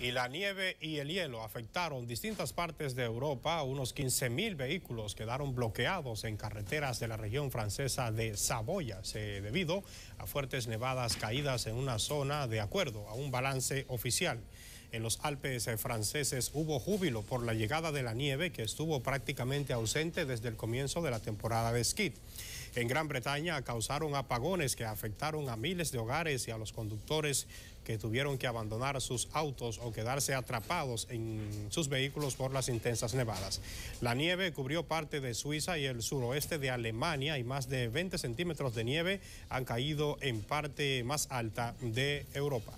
y la nieve y el hielo afectaron distintas partes de Europa. Unos 15.000 vehículos quedaron bloqueados en carreteras de la región francesa de Saboya debido a fuertes nevadas caídas en una zona de acuerdo a un balance oficial. En los Alpes franceses hubo júbilo por la llegada de la nieve que estuvo prácticamente ausente desde el comienzo de la temporada de esquí en Gran Bretaña causaron apagones que afectaron a miles de hogares y a los conductores que tuvieron que abandonar sus autos o quedarse atrapados en sus vehículos por las intensas nevadas. La nieve cubrió parte de Suiza y el suroeste de Alemania y más de 20 centímetros de nieve han caído en parte más alta de Europa.